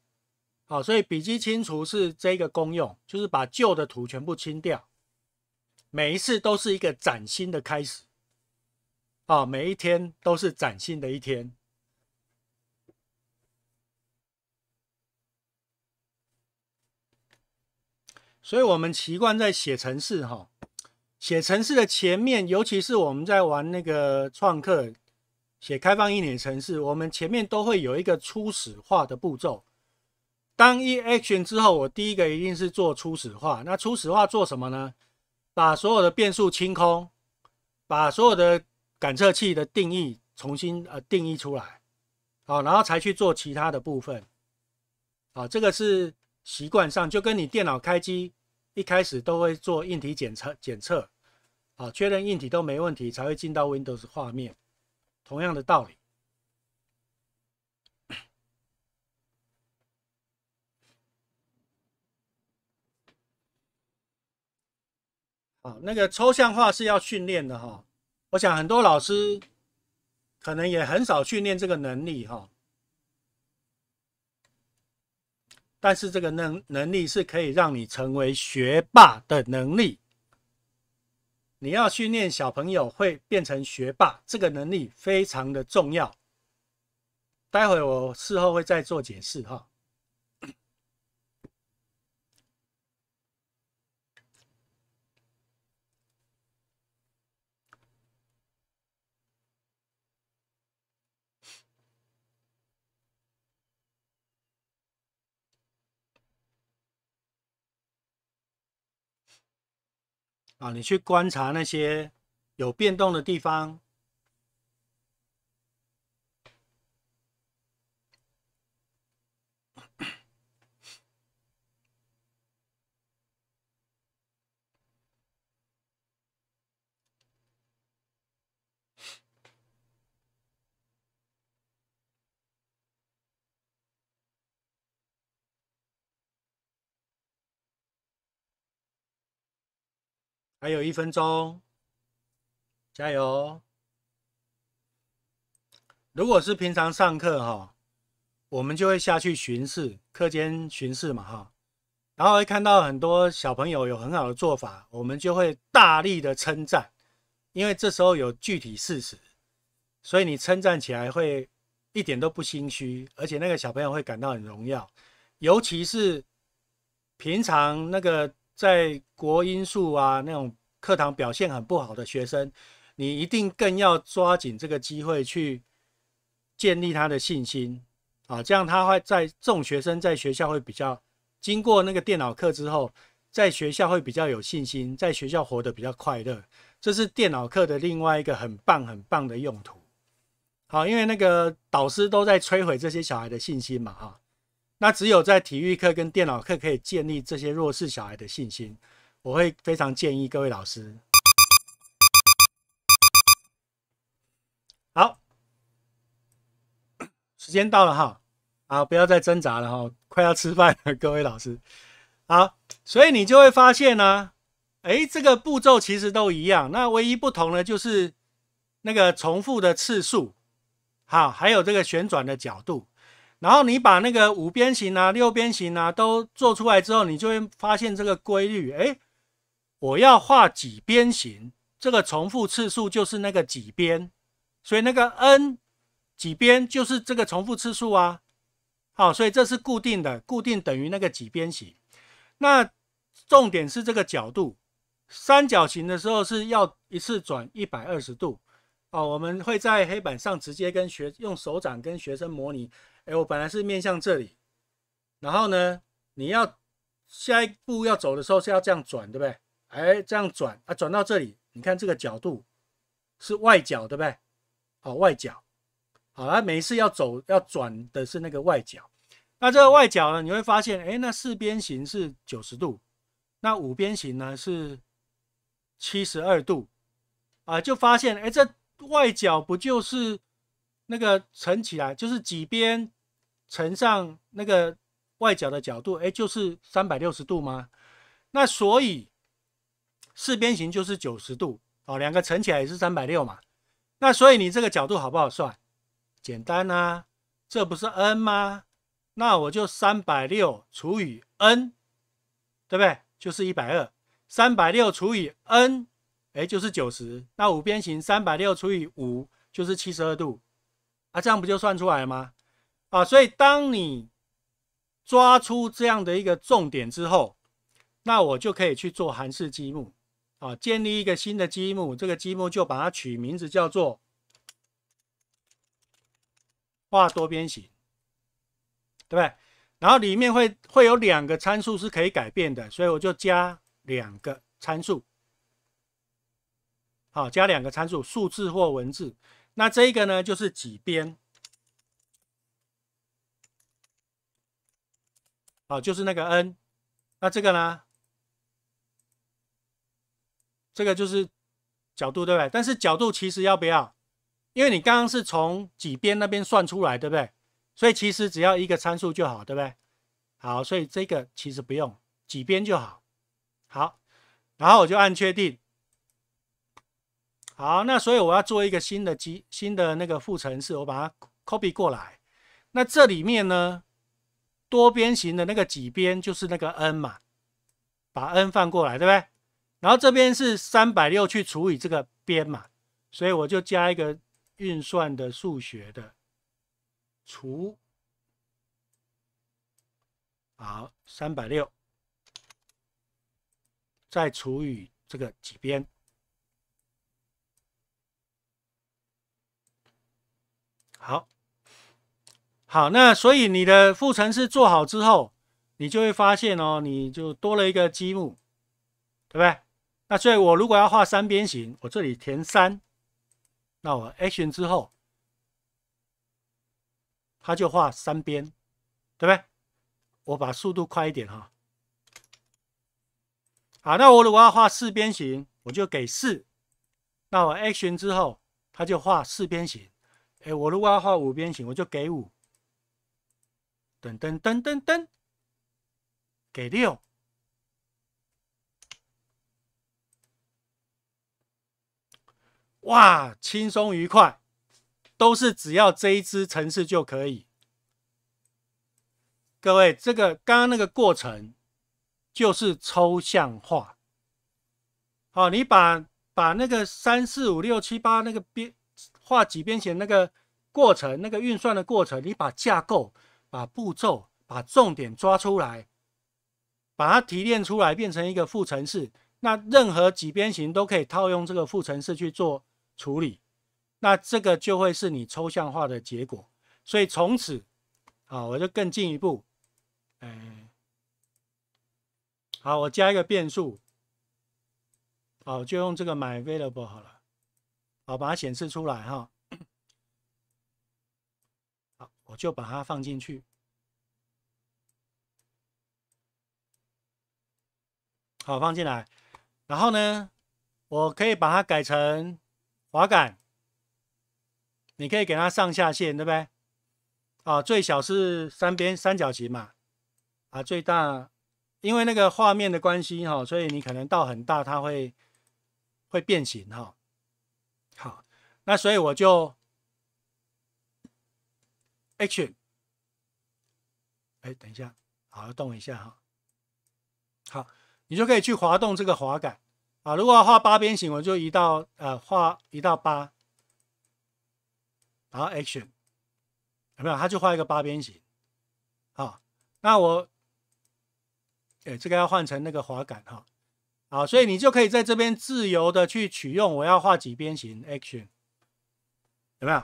A: 好，所以笔记清除是这个功用，就是把旧的图全部清掉。每一次都是一个崭新的开始，啊，每一天都是崭新的一天。所以我们习惯在写程式哈。写城市的前面，尤其是我们在玩那个创客写开放一点的城市，我们前面都会有一个初始化的步骤。当一 action 之后，我第一个一定是做初始化。那初始化做什么呢？把所有的变数清空，把所有的感测器的定义重新呃定义出来，好，然后才去做其他的部分。好，这个是习惯上，就跟你电脑开机一开始都会做硬体检测检测。好，确认硬体都没问题，才会进到 Windows 画面。同样的道理。好，那个抽象化是要训练的哈。我想很多老师可能也很少训练这个能力哈。但是这个能能力是可以让你成为学霸的能力。你要训练小朋友会变成学霸，这个能力非常的重要。待会儿我事后会再做解释，哈。啊，你去观察那些有变动的地方。还有一分钟，加油！如果是平常上课哈，我们就会下去巡视，课间巡视嘛哈，然后会看到很多小朋友有很好的做法，我们就会大力的称赞，因为这时候有具体事实，所以你称赞起来会一点都不心虚，而且那个小朋友会感到很荣耀，尤其是平常那个。在国音数啊那种课堂表现很不好的学生，你一定更要抓紧这个机会去建立他的信心啊，这样他会在这种学生在学校会比较经过那个电脑课之后，在学校会比较有信心，在学校活得比较快乐。这是电脑课的另外一个很棒很棒的用途。好，因为那个导师都在摧毁这些小孩的信心嘛，哈。那只有在体育课跟电脑课可以建立这些弱势小孩的信心。我会非常建议各位老师。好，时间到了哈，啊，不要再挣扎了哈，快要吃饭，了，各位老师。好，所以你就会发现呢，哎，这个步骤其实都一样，那唯一不同的就是那个重复的次数，好，还有这个旋转的角度。然后你把那个五边形啊、六边形啊都做出来之后，你就会发现这个规律。哎，我要画几边形，这个重复次数就是那个几边，所以那个 n 几边就是这个重复次数啊。好，所以这是固定的，固定等于那个几边形。那重点是这个角度，三角形的时候是要一次转一百二十度。哦，我们会在黑板上直接跟学用手掌跟学生模拟。哎，我本来是面向这里，然后呢，你要下一步要走的时候是要这样转，对不对？哎，这样转啊，转到这里，你看这个角度是外角，对不对？好，外角，好啊，每一次要走要转的是那个外角。那这个外角呢，你会发现，哎，那四边形是九十度，那五边形呢是七十二度，啊，就发现，哎，这外角不就是？那个乘起来就是几边乘上那个外角的角度，哎，就是三百六十度吗？那所以四边形就是九十度哦，两个乘起来也是三百六嘛。那所以你这个角度好不好算？简单啊，这不是 n 吗？那我就三百六除以 n，对不对？就是一百二。三百六除以 n，哎，就是九十。那五边形三百六除以五就是七十二度。啊，这样不就算出来了吗？啊，所以当你抓出这样的一个重点之后，那我就可以去做韩式积木啊，建立一个新的积木。这个积木就把它取名字叫做画多边形，对不对？然后里面会会有两个参数是可以改变的，所以我就加两个参数，好，加两个参数，数字或文字。那这个呢，就是几边，好，就是那个 n。那这个呢，这个就是角度，对不对？但是角度其实要不要？因为你刚刚是从几边那边算出来，对不对？所以其实只要一个参数就好，对不对？好，所以这个其实不用几边就好。好，然后我就按确定。好，那所以我要做一个新的机新的那个副程式，我把它 copy 过来。那这里面呢，多边形的那个几边就是那个 n 嘛，把 n 放过来，对不对？然后这边是三百六去除以这个边嘛，所以我就加一个运算的数学的除。好，三百六再除以这个几边。好好，那所以你的副程式做好之后，你就会发现哦，你就多了一个积木，对不对？那所以，我如果要画三边形，我这里填三，那我 action 之后，它就画三边，对不对？我把速度快一点哈。好，那我如果要画四边形，我就给四，那我 action 之后，它就画四边形。哎，我如果要画五边形，我就给五，噔噔噔噔噔，给六，哇，轻松愉快，都是只要这一支程式就可以。各位，这个刚刚那个过程就是抽象化，好，你把把那个三四五六七八那个边。画几边形那个过程，那个运算的过程，你把架构、把步骤、把重点抓出来，把它提炼出来，变成一个复程式，那任何几边形都可以套用这个复程式去做处理，那这个就会是你抽象化的结果。所以从此，啊，我就更进一步，哎，好，我加一个变数，好，就用这个买 Viable 好了。好，把它显示出来哈。好，我就把它放进去。好，放进来。然后呢，我可以把它改成滑杆。你可以给它上下限，对不对？啊，最小是三边三角形嘛。啊，最大，因为那个画面的关系哈，所以你可能到很大它会会变形哈。那所以我就 action，哎，等一下，好好动一下哈。好，你就可以去滑动这个滑杆啊。如果要画八边形，我就移到呃画移到八，然后 action 有没有？他就画一个八边形。好，那我哎这个要换成那个滑杆哈。好，所以你就可以在这边自由的去取用我要画几边形 action。有没有？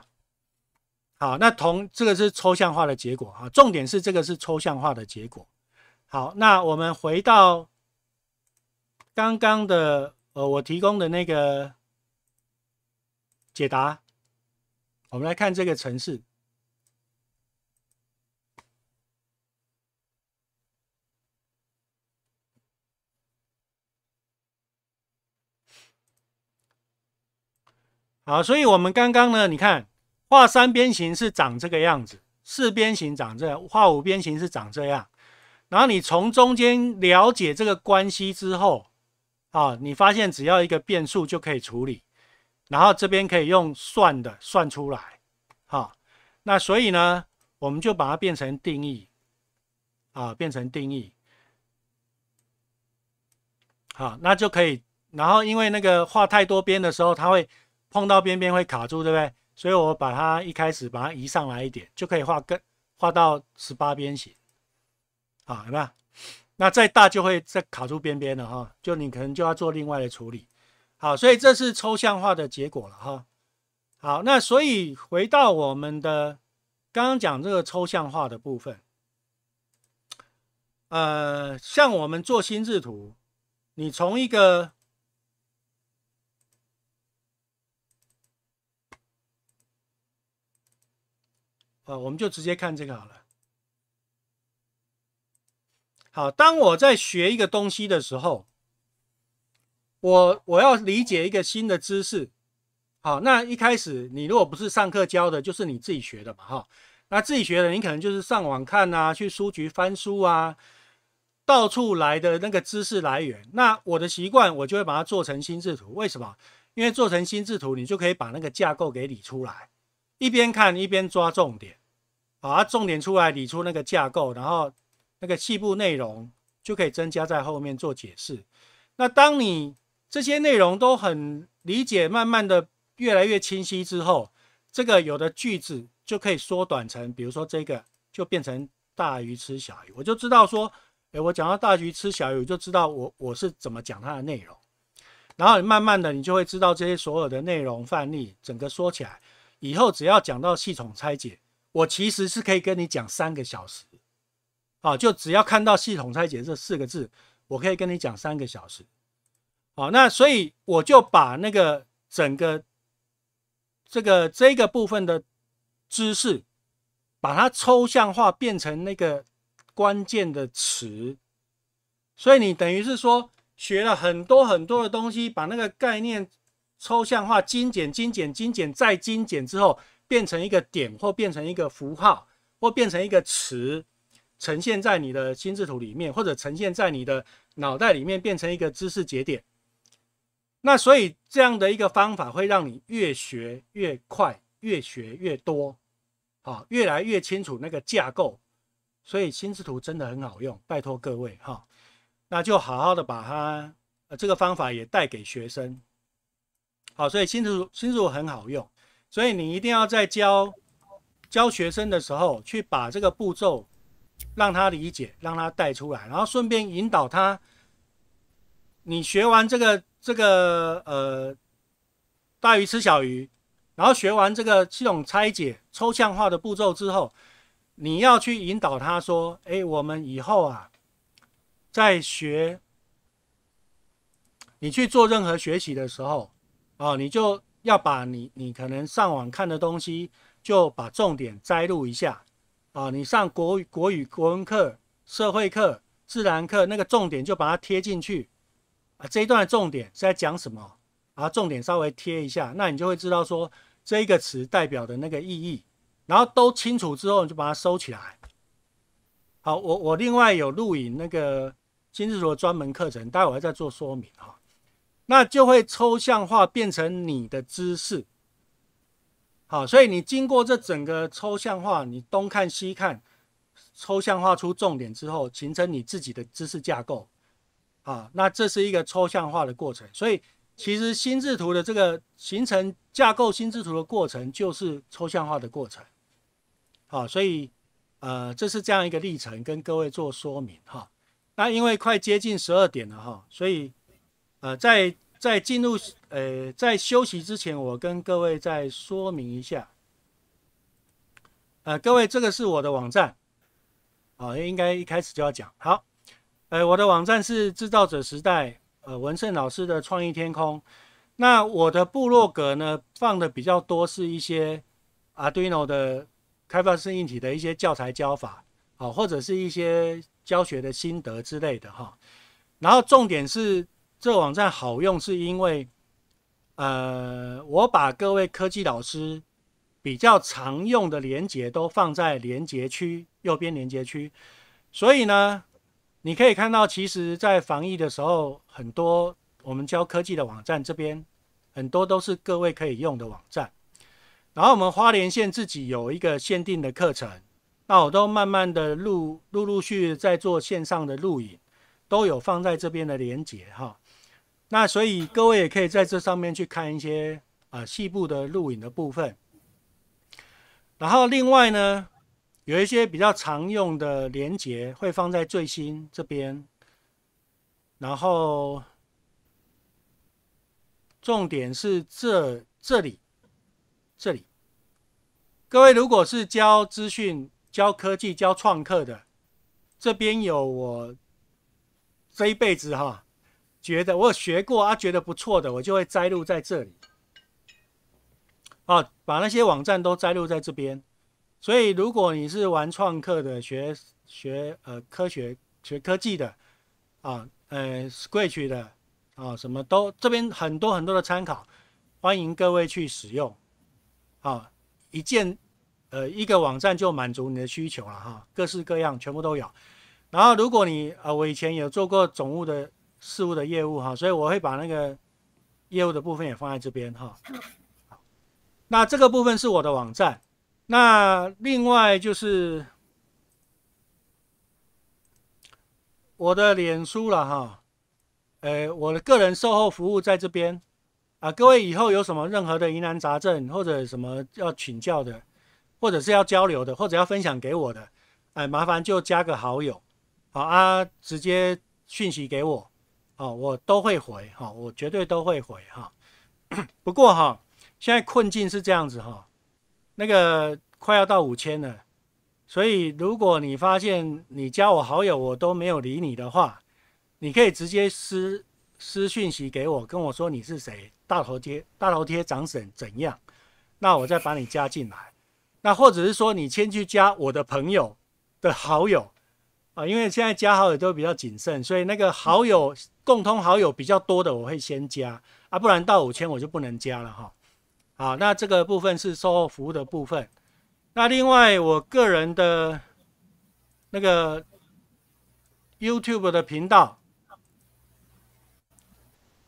A: 好，那同这个是抽象化的结果啊，重点是这个是抽象化的结果。好，那我们回到刚刚的呃，我提供的那个解答，我们来看这个程式。好，所以我们刚刚呢，你看画三边形是长这个样子，四边形长这，样，画五边形是长这样，然后你从中间了解这个关系之后，啊，你发现只要一个变数就可以处理，然后这边可以用算的算出来，好，那所以呢，我们就把它变成定义，啊，变成定义，好，那就可以，然后因为那个画太多边的时候，它会。碰到边边会卡住，对不对？所以我把它一开始把它移上来一点，就可以画更画到十八边形，好，有没有？那再大就会再卡住边边了哈，就你可能就要做另外的处理。好，所以这是抽象化的结果了哈。好，那所以回到我们的刚刚讲这个抽象化的部分，呃，像我们做心智图，你从一个啊，我们就直接看这个好了。好，当我在学一个东西的时候，我我要理解一个新的知识。好，那一开始你如果不是上课教的，就是你自己学的嘛，哈。那自己学的，你可能就是上网看啊，去书局翻书啊，到处来的那个知识来源。那我的习惯，我就会把它做成心智图。为什么？因为做成心智图，你就可以把那个架构给理出来，一边看一边抓重点。好，它重点出来理出那个架构，然后那个细部内容就可以增加在后面做解释。那当你这些内容都很理解，慢慢的越来越清晰之后，这个有的句子就可以缩短成，比如说这个就变成大鱼吃小鱼，我就知道说，哎，我讲到大鱼吃小鱼，我就知道我我是怎么讲它的内容。然后你慢慢的，你就会知道这些所有的内容范例，整个说起来，以后只要讲到系统拆解。我其实是可以跟你讲三个小时，啊，就只要看到“系统拆解”这四个字，我可以跟你讲三个小时，好，那所以我就把那个整个这个这个部分的知识，把它抽象化，变成那个关键的词，所以你等于是说学了很多很多的东西，把那个概念抽象化、精简、精简、精简、再精简之后。变成一个点，或变成一个符号，或变成一个词，呈现在你的心智图里面，或者呈现在你的脑袋里面，变成一个知识节点。那所以这样的一个方法，会让你越学越快，越学越多，好，越来越清楚那个架构。所以心智图真的很好用，拜托各位哈，那就好好的把它这个方法也带给学生。好，所以心智图，心智图很好用。所以你一定要在教教学生的时候，去把这个步骤让他理解，让他带出来，然后顺便引导他。你学完这个这个呃大鱼吃小鱼，然后学完这个系统拆解、抽象化的步骤之后，你要去引导他说：“哎，我们以后啊，在学你去做任何学习的时候啊，你就。”要把你你可能上网看的东西，就把重点摘录一下，啊，你上国语、国语、国文课、社会课、自然课那个重点就把它贴进去，啊，这一段的重点是在讲什么，啊，重点稍微贴一下，那你就会知道说这一个词代表的那个意义，然后都清楚之后，你就把它收起来。好，我我另外有录影那个金石所专门课程，待会儿再做说明哈。那就会抽象化，变成你的知识。好，所以你经过这整个抽象化，你东看西看，抽象化出重点之后，形成你自己的知识架构。啊，那这是一个抽象化的过程。所以，其实心智图的这个形成架构、心智图的过程，就是抽象化的过程。好，所以，呃，这是这样一个历程，跟各位做说明哈。那因为快接近十二点了哈，所以。呃，在在进入呃在休息之前，我跟各位再说明一下。呃，各位，这个是我的网站，啊，应该一开始就要讲好。呃，我的网站是制造者时代，呃，文胜老师的创意天空。那我的部落格呢，放的比较多是一些 Arduino 的开发式硬体的一些教材教法，啊，或者是一些教学的心得之类的哈。然后重点是。这个网站好用是因为，呃，我把各位科技老师比较常用的连接都放在连接区右边连接区，所以呢，你可以看到，其实，在防疫的时候，很多我们教科技的网站这边很多都是各位可以用的网站。然后我们花莲县自己有一个限定的课程，那我都慢慢的陆陆陆续在做线上的录影，都有放在这边的连接哈。那所以各位也可以在这上面去看一些啊细部的录影的部分，然后另外呢有一些比较常用的连接会放在最新这边，然后重点是这这里这里，各位如果是教资讯、教科技、教创客的，这边有我这一辈子哈。觉得我学过啊，觉得不错的，我就会摘录在这里。啊，把那些网站都摘录在这边。所以，如果你是玩创客的、学学呃科学、学科技的，啊，呃，Scratch 的，啊，什么都这边很多很多的参考，欢迎各位去使用。啊，一键呃一个网站就满足你的需求了哈，各式各样全部都有。然后，如果你呃我以前有做过总务的。事务的业务哈，所以我会把那个业务的部分也放在这边哈。那这个部分是我的网站，那另外就是我的脸书了哈。哎，我的个人售后服务在这边啊。各位以后有什么任何的疑难杂症或者什么要请教的，或者是要交流的，或者要分享给我的，哎，麻烦就加个好友，好啊，直接讯息给我。哦，我都会回哈，我绝对都会回哈。[clears throat] 不过哈，现在困境是这样子哈，那个快要到五千了，所以如果你发现你加我好友我都没有理你的话，你可以直接私私讯息给我，跟我说你是谁，大头贴大头贴长婶怎样，那我再把你加进来。那或者是说你先去加我的朋友的好友。啊，因为现在加好友都比较谨慎，所以那个好友共通好友比较多的，我会先加啊，不然到五千我就不能加了哈。好，那这个部分是售后服务的部分。那另外，我个人的那个 YouTube 的频道，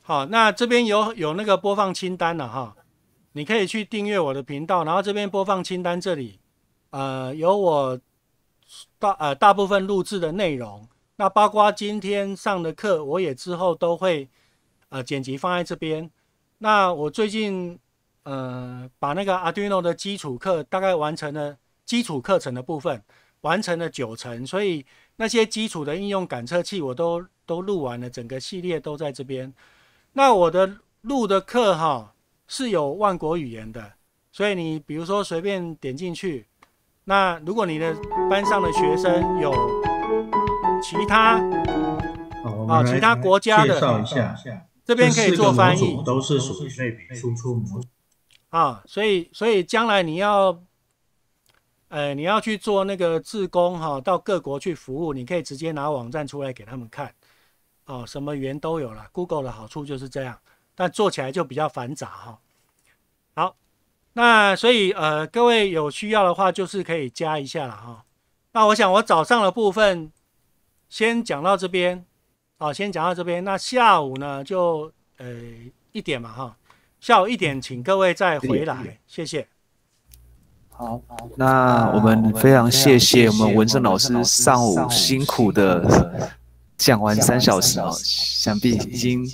A: 好，那这边有有那个播放清单了哈，你可以去订阅我的频道，然后这边播放清单这里，呃，有我。大呃，大部分录制的内容，那包括今天上的课，我也之后都会呃剪辑放在这边。那我最近呃把那个 Arduino 的基础课大概完成了基础课程的部分，完成了九成，所以那些基础的应用感测器我都都录完了，整个系列都在这边。那我的录的课哈是有万国语言的，所以你比如说随便点进去。那如果你的班上的学生有其他啊其他国家的，介绍一下，这边可以做翻译，都是属于输出模。啊，所以所以将来你要呃你要去做那个自工哈，到各国去服务，你可以直接拿网站出来给他们看。哦，什么源都有了。Google 的好处就是这样，但做起来就比较繁杂哈。那所以，呃，各位有需要的话，就是可以加一下了哈。那我想，我早上的部分先讲到这边，哦，先讲到这边。那下午呢，就呃一点嘛，哈，下午一点，请各位再回来，谢谢。好，那我们非常谢谢我们文生老师上午辛苦的讲完三小时啊，想必已经。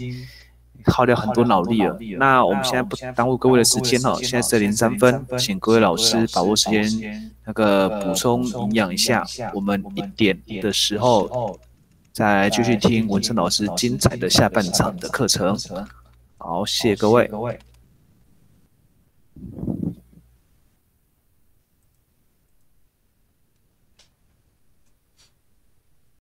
A: 耗掉很多脑力了。那我们现在不耽误各位的时间了，现在是零三分，请各位老师把握时间，那个补充营养一下。我们一点的时候再继续听文成老师精彩的下半场的课程。好，
B: 谢谢各位。